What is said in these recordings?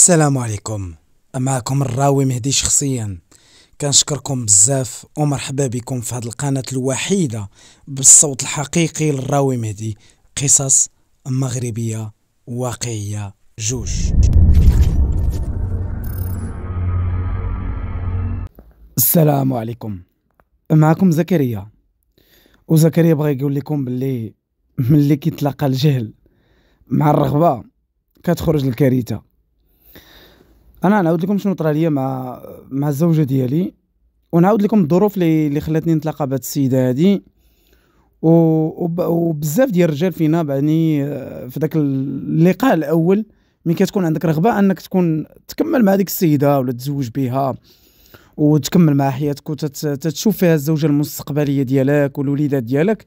السلام عليكم معكم الراوي مهدي شخصيا كنشكركم بزاف ومرحبا بكم في هذه القناة الوحيدة بالصوت الحقيقي للراوي مهدي قصص مغربية واقعية جوج السلام عليكم معكم زكريا وزكريا بغى يقول لكم باللي ملي كيتلاقى الجهل مع الرغبة كتخرج الكارثة انا نعاود لكم شنو طرا ليا مع مع الزوجه ديالي ونعاود لكم الظروف اللي اللي خلاتني نتلاقى بهاد السيده هادي وبزاف ديال الرجال فينا بعني آه، في ذاك اللقاء الاول من كتكون عندك رغبه انك تكون تكمل مع ديك السيده ولا تزوج بها وتكمل مع حياتك وتتشوف فيها الزوجه المستقبليه ديالك والوليدات ديالك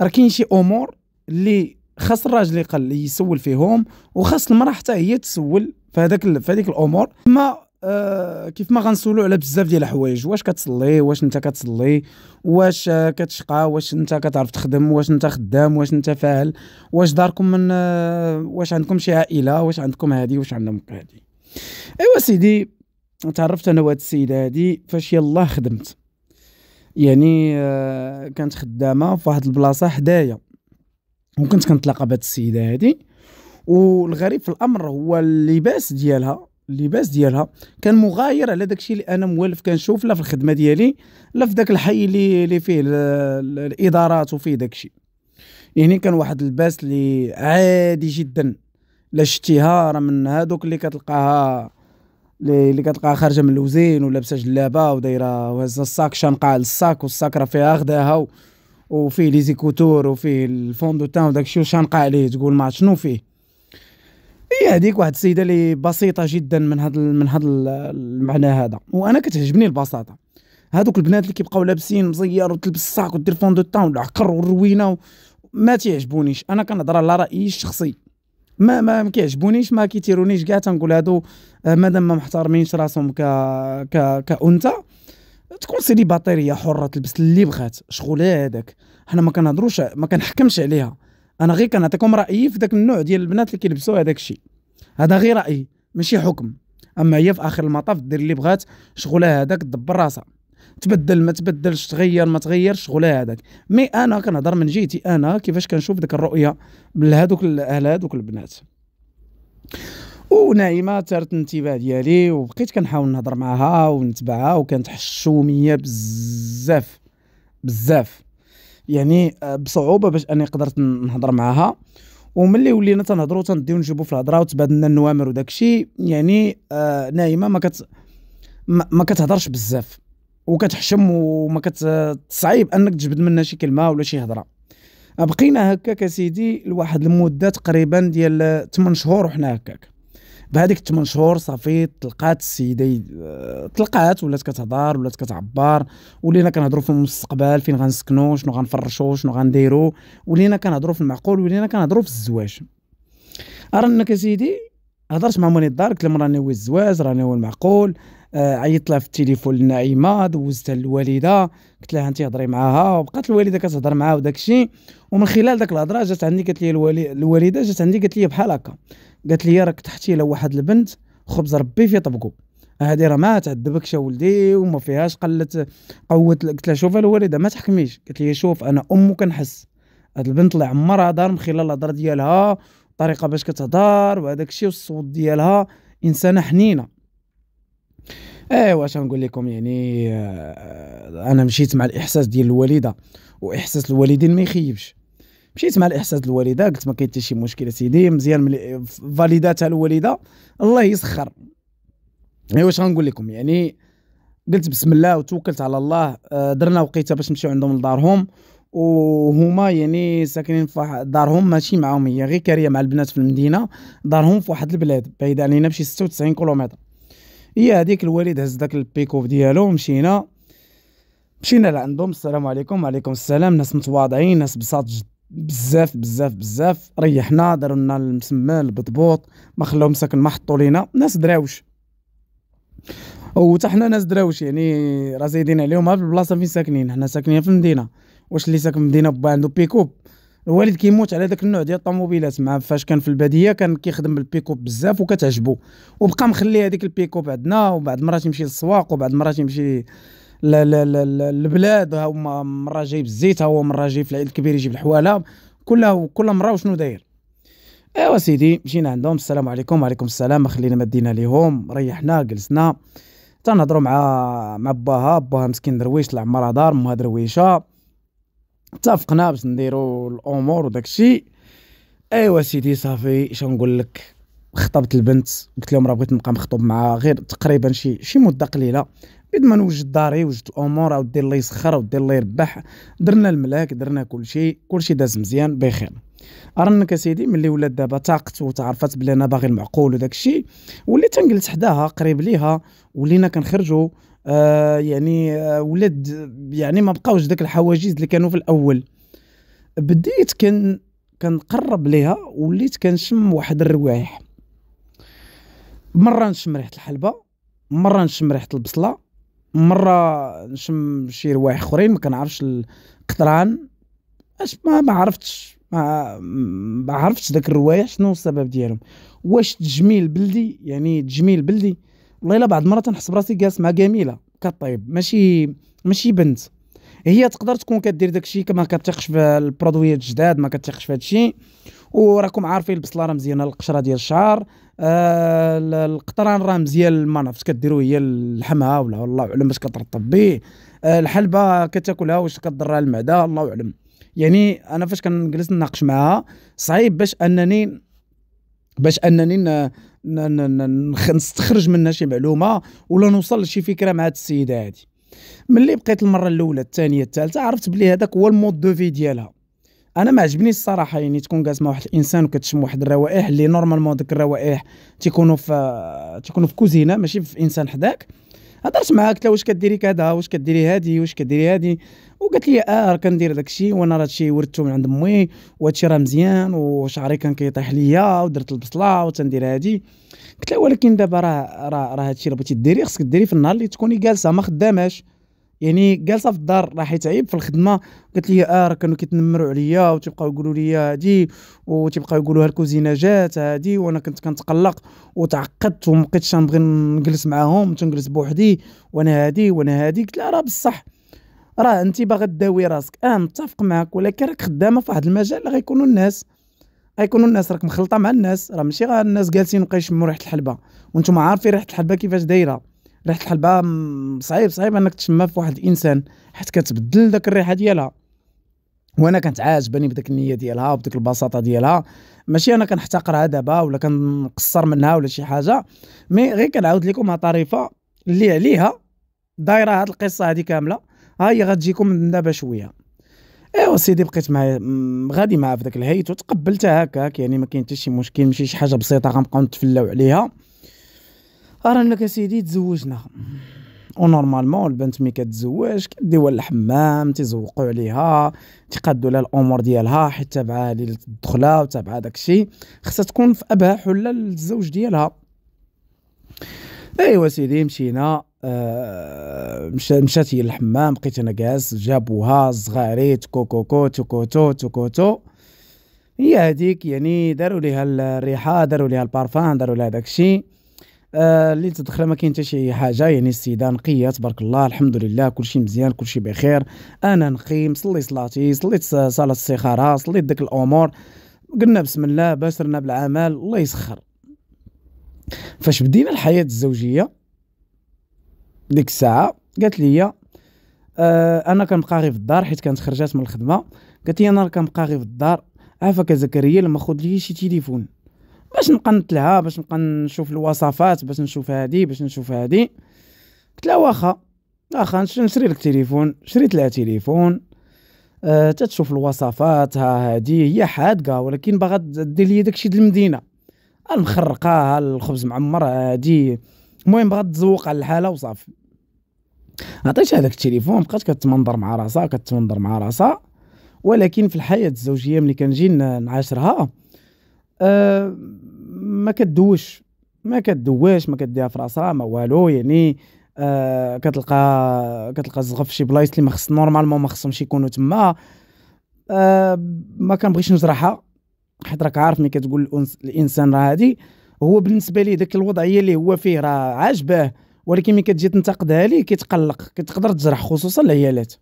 راه كاين شي امور اللي خاص الراجل يقل يسول فيهم وخاص المراه حتى هي تسول في هذاك في هذيك الامور ما آه كيف ما غنسولو على بزاف ديال الحوايج واش كتصلي واش انت كتصلي واش آه، كتشقى واش انت كتعرف تخدم واش انت خدام واش انت فاعل واش داركم من آه واش عندكم شي عائله واش عندكم هادي واش عندهم هادي ايوا سيدي تعرفت انا وهاد السيده هادي فاش يلاه خدمت يعني آه، كانت خدامه في واحد البلاصه حدايا وكنت كنتلاقى بهاد السيده هادي والغريب في الامر هو اللباس ديالها اللباس ديالها كان مغاير على داكشي اللي انا موالف كنشوف لا في الخدمه ديالي لا في داك الحي اللي اللي فيه الادارات وفيه داكشي يعني كان واحد اللباس اللي عادي جدا لا شتيها راه من هادوك اللي كتلقاها اللي كتلقاها خارجه من الوزين ولابسه جلابه ودايره وهزه الصاك على الساك والساك راه فيها غداها وفيه لي زيكوتور وفيه الفوندو تان وداكشي وشانقع عليه تقول ما شنو فيه هي هذيك واحد السيده اللي بسيطه جدا من هذا من هذا المعنى هذا وانا كتعجبني البساطه هذوك البنات اللي كيبقاو لابسين مزير وتلبس الساك ودير فون دو تاون والعكر والروينه و... ما تيعجبونيش انا كنهضر على رايي الشخصي ما ما كيعجبونيش ما كيتيرونيش كاع تنقول هادو آه، مادام ما محترمينش راسهم ك ك كانثى تكون باطيريه حره تلبس اللي بغات شغل هذاك حنا ما كنهضروش ما كنحكمش عليها انا غير كنعطيكم رايي في ذاك النوع ديال البنات اللي كيلبسوا هذاك الشيء هذا غير رايي ماشي حكم اما هي في اخر المطاف دير اللي بغات شغلها هذاك دبر راسها تبدل ما تبدلش تغير ما تغيرش شغلها هذاك مي انا كنهضر من جهتي انا كيفاش كنشوف ديك الرؤيه لهذوك اهل هذوك البنات ونعيمه تارت الانتباه ديالي وبقيت كنحاول نهضر معاها ونتبعها وكانت حشوميه بزاف بزاف يعني آه، بصعوبه باش اني قدرت نهضر معاها وملي ولينا تنهضروا تنديو نجيبو في الهضره وتبادلنا النوامر وداك الشيء يعني آه نايمه ما كت ما كتهضرش بزاف وكتحشم وما كتصعيب انك تجبد منها شي كلمه ولا شي هضره بقينا هكاك سيدي لواحد المده تقريبا ديال 8 شهور وحنا هكاك بهذيك 8 شهور صافي طلقات السيده آه، طلقات ولات كتهضر ولات كتعبر ولينا كنهضروا في المستقبل فين غنسكنوا شنو غنفرشوا شنو غنديروا ولينا كنهضروا في المعقول ولينا كنهضروا في الزواج ارى انك هضرت مع مولاي الدار قلت لهم راني هو الزواج راني هو المعقول آه عيطت لها في التليفون لنعيمه دوزتها للوالده قلت لها انت هضري معاها وبقات الوالده كتهضر معاها وداك الشيء ومن خلال داك الهضره جات عندي قالت لي الوالده جات عندي قالت لي بحال هكا قالت لي راك تحتي لو واحد البنت خبز ربي في طبقو هادي راه ما تعذبكش يا ولدي وما فيهاش قلت قوت قلت لها شوف الوالده ما تحكميش قالت لي شوف انا ام كنحس هاد البنت الله يعمرها دار من خلال الهضره ديالها الطريقه باش كتهضر وهداك الشيء والصوت ديالها انسانه حنينه ايوا واش نقول لكم يعني آه، انا مشيت مع الاحساس ديال الوالده واحساس الوالدين ما يخيبش مشيت مع الاحساس الوالده قلت ما كاين حتى شي مشكل سيدي مزيان ملي فاليداتها الوالده الله يسخر ايوا واش غنقول لكم يعني قلت بسم الله وتوكلت على الله آه، درنا وقيته باش نمشيو عندهم لدارهم وهما يعني ساكنين في دارهم ماشي معاهم هي غير كاريه مع البنات في المدينه دارهم في واحد البلاد بعيد علينا بشي 96 كيلومتر هي هذيك الوالد هز داك البيكوف ديالو مشينا مشينا لعندهم السلام عليكم وعليكم السلام ناس متواضعين ناس بساط جدا بزاف بزاف بزاف ريحنا داروا لنا المسمى البطبوط ما خلاهم ساكن ما حطوا لينا ناس دراوش وتا حنا ناس دراوش يعني راه زايدين عليهم في البلاصه فين ساكنين حنا ساكنين في المدينه واش اللي ساكن في المدينه با عنده بيكوب الوالد كيموت على داك النوع ديال الطوموبيلات مع فاش كان في الباديه كان كيخدم بالبيكوب بزاف وكتعجبو وبقى مخلي هذيك البيكوب عندنا وبعد مرات يمشي للسواق وبعد مرات يمشي البلاد ها هو مره جايب الزيت ها هو مره جايب العيد الكبير يجيب الحواله كلها كل مره وشنو داير ايوا سيدي مشينا عندهم السلام عليكم وعليكم السلام خلينا دينا ليهم ريحنا جلسنا تنهضروا مع مع باها باها مسكين درويش طلع مرا دار مها درويشه اتفقنا باش نديروا الامور وداكشي ايوا سيدي صافي اش نقول لك خطبت البنت قلت لهم راه بغيت نبقى مخطوب مع غير تقريبا شي شي مده قليله بيد ما نوجد داري وجدت الامور او دير الله يسخر او دير الله يربح درنا الملاك درنا كل شيء كل شيء داز مزيان بخير ارنك سيدي ملي ولات دابا تاقت وتعرفت بلي انا باغي المعقول وداك الشيء وليت تنجلس حداها قريب ليها ولينا كنخرجوا آه يعني آه ولاد يعني ما بقاوش داك الحواجز اللي كانوا في الاول بديت كن كنقرب ليها وليت كنشم واحد الروائح مره نشم ريحه الحلبه مره نشم ريحه البصله مره نشم شي روايح اخرين ما كنعرفش القطران اش ما ما عرفتش ما ما عرفتش داك الروايه شنو السبب ديالهم واش تجميل بلدي يعني تجميل بلدي والله الا بعض المرات نحس براسي جالس مع جميله كطيب ماشي ماشي بنت هي تقدر تكون كدير داكشي كما كتثقش في البرودويات الجداد ما كتثقش في هادشي وراكم عارفين البصله راه مزيانه القشره ديال الشعر آه القطران راه مزيان ما نعرفش كديرو هي لحمها ولا الله اعلم باش كترطب به آه الحلبه كتاكلها واش كضرها المعده الله اعلم يعني انا فاش كنجلس نناقش معاها صعيب باش انني باش انني نستخرج منها شي معلومه ولا نوصل لشي فكره مع هاد السيده هادي ملي بقيت المره الاولى الثانيه الثالثه عرفت بلي هذاك هو المود دو في ديالها انا ما عجبنيش الصراحه يعني تكون جالس مع واحد الانسان وكتشم واحد الروائح اللي نورمالمون ديك الروائح تيكونوا في تيكونوا في كوزينه ماشي في انسان حداك هضرت معاها قلت لها واش كديري كذا واش كديري هادي واش كديري هادي وقالت لي اه راه كندير داك الشيء وانا راه هادشي ورثته من عند امي وهادشي راه مزيان وشعري كان كيطيح ليا ودرت البصله وتندير هادي قلت لها ولكن دابا راه راه هادشي اللي بغيتي ديري خصك ديري في النهار اللي تكوني جالسه ما خداماش يعني جالسه في الدار راح يتعيب في الخدمه قالت لي اه راه كانوا كيتنمروا عليا وتيبقاو يقولوا لي هادي وتيبقاو يقولوا هالكوزينه جات هادي وانا كنت كنتقلق وتعقدت وما بقيتش نبغي نجلس معاهم تنجلس بوحدي وانا هادي وانا هادي قلت لها راه بصح راه انت باغا تداوي راسك اه متفق معك ولكن راك خدامه في واحد المجال اللي غيكونوا الناس غيكونوا الناس راك مخلطه مع الناس راه ماشي غير الناس جالسين وبقاو يشموا ريحه الحلبه وانتم عارفين ريحه الحلبه كيفاش دايره ريحه الحلبه صعيب صعيب انك تشمها في واحد الانسان حيت كتبدل داك الريحه ديالها وانا كانت عاجباني بداك النيه ديالها وبديك البساطه ديالها ماشي انا كنحتقرها دابا ولا كنقصر منها ولا شي حاجه مي غير كنعاود لكم طريفه اللي عليها دايره هاد القصه هادي كامله ها هي غتجيكم من دابا شويه ايوا سيدي بقيت مع غادي معاه في داك الهيت وتقبلتها هكاك يعني ما كاين حتى شي مشكل ماشي شي حاجه بسيطه غنبقاو نتفلاو عليها راه لك سيدي تزوجنا ونورمالمون البنت مي كتزوج كديوها للحمام تزوقوا عليها تقادوا لها الامور ديالها حيت تابعه للدخله وتابعه داكشي خصها تكون في ابها حله للزوج ديالها ايوا سيدي مشينا آه مشات هي للحمام بقيت انا جالس جابوها الصغاري تكوكوكو توكوتو توكوتو هي هذيك يعني داروا ليها الريحه داروا ليها البارفان داروا ليها داكشي آه، اللي تدخل ما كاين حتى شي حاجه يعني السيده نقيه تبارك الله الحمد لله كل شيء مزيان كل شيء بخير انا نقي مصلي صلاتي صليت صلاه السخاره صليت ديك الامور قلنا بسم الله باشرنا بالعمل الله يسخر فاش بدينا الحياه الزوجيه ديك الساعه قالت لي آه انا كنبقى غير في الدار حيت كانت خرجات من الخدمه قالت لي انا كنبقى غير في الدار عافاك زكريا لما خد لي شي تليفون باش نبقى نتلها باش نبقى نشوف الوصفات باش نشوف هادي باش نشوف هادي قلت لها واخا واخا نشري لك تليفون شريت لها تليفون أه تتشوف الوصفات ها هادي هي حادقه ولكن باغا دير لي داكشي ديال المدينه المخرقه الخبز معمر هادي المهم بغات تزوق على الحاله وصافي عطيتها هذاك التليفون بقات كتمنظر مع راسها كتمنظر مع راسها ولكن في الحياه الزوجيه ملي كنجي نعاشرها آه، ما كدوش ما كدواش ما كديها في راسها ما والو يعني أه كتلقى كتلقى الزغف في شي بلايص اللي ما خص نورمالمون ما خصهمش يكونوا تما أه ما كنبغيش نجرحها حيت راك عارف ملي كتقول الانسان راه هادي هو بالنسبه ليه داك الوضعيه اللي هو فيه راه عاجباه ولكن ملي كتجي تنتقدها ليه كيتقلق كتقدر تجرح خصوصا العيالات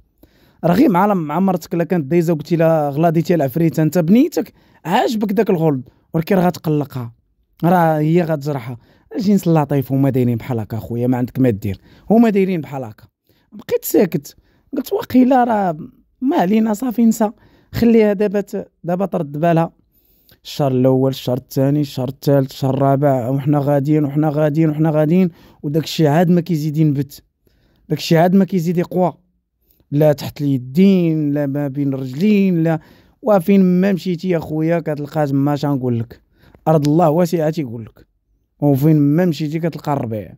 راه غير مع مرتك الا كانت دايزه وقلتي لها غلا العفريته العفريت انت بنيتك عاجبك داك الغلط ولكن راه غتقلقها راه هي غتجرحها الجنس اللطيف هما دايرين بحال هكا اخويا ما عندك ما دير هما دايرين بحال هكا بقيت ساكت قلت واقيلا راه ما علينا صافي نسى خليها دابا دابا ترد بالها الشهر الاول الشهر الثاني الشهر الثالث الشهر الرابع وحنا غاديين وحنا غاديين وحنا غاديين وداك الشيء عاد ما كيزيد ينبت داك الشيء عاد ما كيزيد يقوى لا تحت اليدين لا ما بين الرجلين لا وفين ما مشيتي يا خويا كتلقى تما شنقول لك ارض الله واسعه تيقول لك وفين ما مشيتي كتلقى الربيع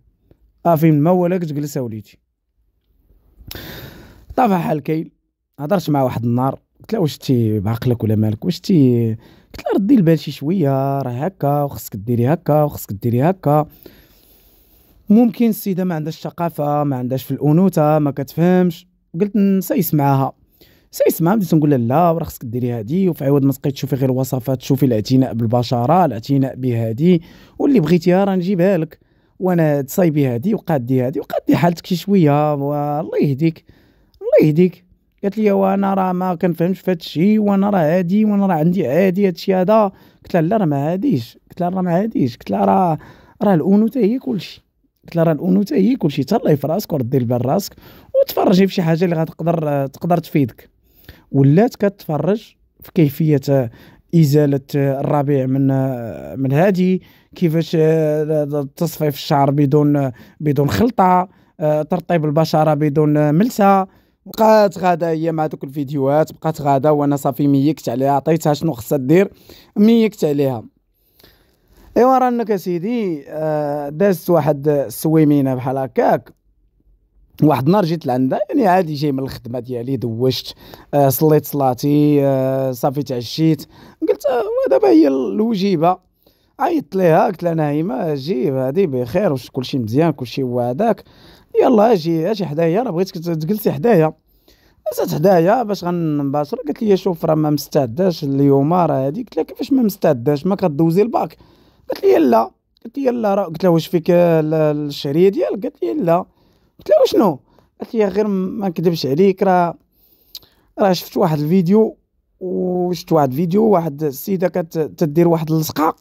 افين ما ولاك تجلس وليتي حال الكيل هضرت مع واحد النار قلت له واش تي بعقلك ولا مالك واش تي قلت له ردي البال شي شويه راه هكا وخصك ديري هكا وخصك ديري هكا ممكن السيده ما عندهاش ثقافه ما عندهاش في الانوثه ما كتفهمش قلت نسيس معاها سيسمع بديت تنقول لا راه خصك ديري هادي وفي عوض ما تبقاي تشوفي غير الوصفات تشوفي الاعتناء بالبشره الاعتناء بهادي واللي بغيتيها راه نجيبها لك وانا تصايبي هادي وقادي هادي وقادي حالتك شي شويه الله يهديك الله يهديك قالت لي وانا راه ما كنفهمش في هادشي وانا راه هادي وانا راه عندي عادي هادشي هذا قلت لها لا راه ما عاديش قلت لها راه ما عاديش قلت لها راه راه الانوثه هي كلشي قلت لها راه الانوثه هي كلشي تهلاي في راسك وردي البال راسك وتفرجي في شي حاجه اللي غتقدر تقدر تفيدك ولات كتفرج في كيفيه ازاله الربيع من من هذه كيفاش آه، تصفيف الشعر بدون بدون خلطه آه، ترطيب البشره بدون ملسه بقات غادا هي مع دوك الفيديوهات بقات غادا وانا صافي ميكت عليها عطيتها شنو خصها دير ميكت عليها ايوا رانك اسيدي آه، دازت واحد السويمينه بحال هكاك واحد النهار جيت لعندها يعني عادي جاي من الخدمه ديالي دوشت آه صليت صلاتي آه صافي تعشيت قلت آه دابا هي الوجيبه عيطت ليها قلت لها نايمه جي هادي بخير واش كلشي مزيان كلشي هو هذاك يلا اجي اجي حدايا راه بغيتك تجلسي حدايا جلست حدايا باش غنباشر قالت لي شوف راه ما مستعداش اليوم راه هادي قلت لها كيفاش ما مستعداش ما كدوزي الباك قالت لي لا قلت لي لا قلت لها واش فيك الشهريه ديالك قالت لي لا قلت له شنو قالت لي غير ما نكذبش عليك راه راه شفت واحد الفيديو وشفت واحد الفيديو واحد السيده تدير واحد اللصقه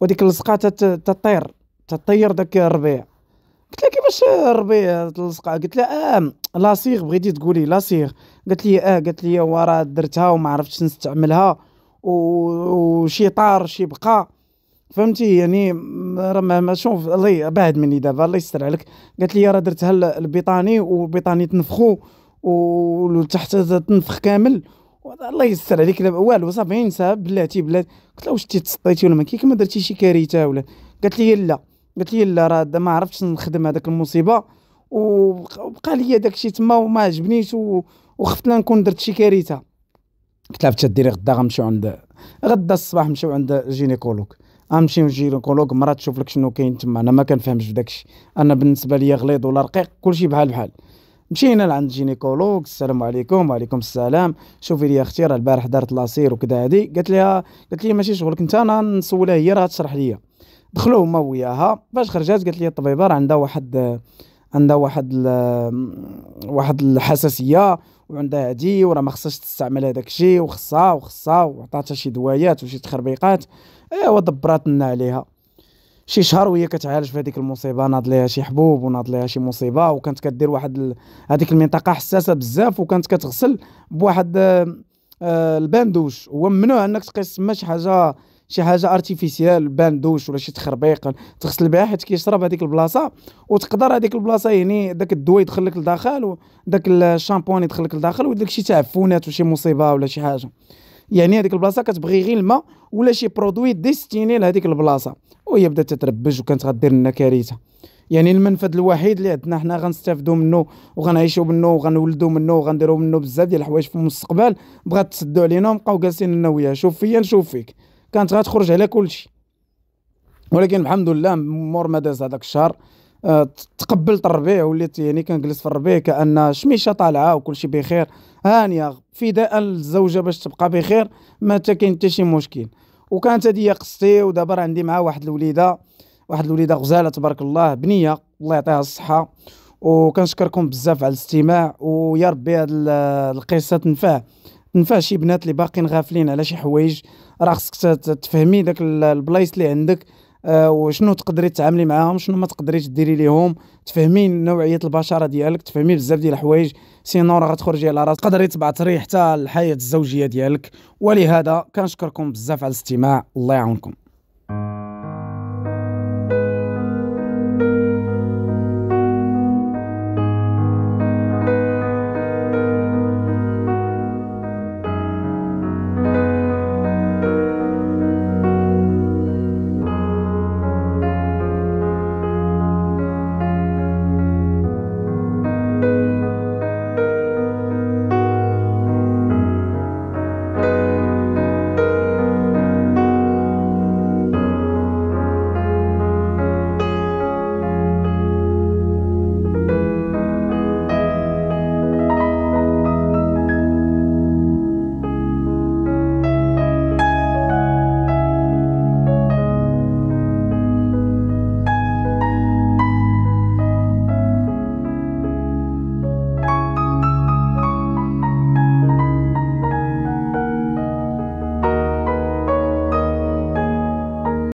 وديك اللصقه تطير تطير داك الربيع قلت لها كيفاش الربيع اللصقه قلت لها اه لاسيغ بغيتي تقولي لاسيغ قالت لي اه قالت لي ورا درتها وما عرفتش نستعملها وشي طار شي بقى فهمتي يعني راه ما شوف الله بعد مني دابا الله يستر عليك قالت لي راه درتها البيطاني والبيطاني تنفخو ولتحت تنفخ كامل الله يستر عليك والو صافي ينسى بلاتي بلاتي قلت لها واش تسطيتي ولا ما كيك ما درتي شي كارثه ولا قالت لي لا قالت لي لا راه ما عرفتش نخدم هذاك المصيبه وبقى لي داك الشيء تما وما عجبنيش وخفت لا نكون درت شي كارثه قلت لها ديري غدا غنمشيو عند غدا الصباح نمشيو عند جينيكولوك امشي نجي لونكولوج مرات تشوف لك شنو كاين تما انا ما كنفهمش في داكشي انا بالنسبه ليا غليظ ولا رقيق كلشي بحال بحال مشينا لعند جينيكولوج السلام عليكم وعليكم السلام شوفي لي اختي راه البارح دارت لاسير وكذا هادي قالت لها قالت لي ماشي شغلك انت انا نسولها هي راه تشرح ليا دخلوا هما وياها باش خرجات قالت لي الطبيبه راه عندها واحد عندها واحد واحد الحساسيه وعندها هادي وراه ما خصهاش تستعمل هذاك الشيء وخصها وخصها وعطاتها شي دوايات وشي تخربيقات ايوا دبرات لنا عليها شي شهر وهي كتعالج في هذيك المصيبه ناض ليها شي حبوب وناض ليها شي مصيبه وكانت كدير واحد ال... هذيك المنطقه حساسه بزاف وكانت كتغسل بواحد آه, آه، الباندوش هو ممنوع انك تقيس تما شي حاجه شي حاجه ارتيفيسيال دوش ولا شي تخربيق تغسل بها حيت كيشرب هذيك البلاصه وتقدر هذيك البلاصه يعني داك الدواء يدخل لك لداخل وداك الشامبون يدخل لك لداخل لك شي تعفنات وشي مصيبه ولا شي حاجه يعني هذيك البلاصه كتبغي غير الماء ولا شي برودوي ديستيني لهذيك البلاصه وهي بدات تتربج وكانت غدير لنا كارثه يعني المنفذ الوحيد اللي عندنا حنا غنستافدوا منه وغنعيشوا منه وغنولدوا منه وغنديروا منه بزاف ديال الحوايج في المستقبل بغات تسدوا علينا وبقاو جالسين انا وياها شوف فيا نشوف فيك كانت غتخرج على كلشي ولكن الحمد لله مور ما داز هذاك الشهر آه، تقبلت الربيع وليت يعني كنجلس في الربيع كان شميشه طالعه شيء بخير هانيه فداء للزوجه باش تبقى بخير ما حتى كاين حتى شي مشكل وكانت هذه قصتي ودابا عندي معاه واحد الوليده واحد الوليده غزاله تبارك الله بنيه الله يعطيها الصحه وكنشكركم بزاف على الاستماع ويا ربي هاد القصه تنفع تنفع شي بنات اللي باقيين غافلين على شي حوايج راه خصك تفهمي داك البلايص اللي عندك آه وشنو تقدري تتعاملي معاهم شنو ما تقدريش ديري ليهم تفهمي نوعيه البشره ديالك تفهمي بزاف ديال الحوايج سينو راه غتخرجي على راسك تقدري تبعثري حتى الحياه الزوجيه ديالك ولهذا كنشكركم بزاف على الاستماع الله يعاونكم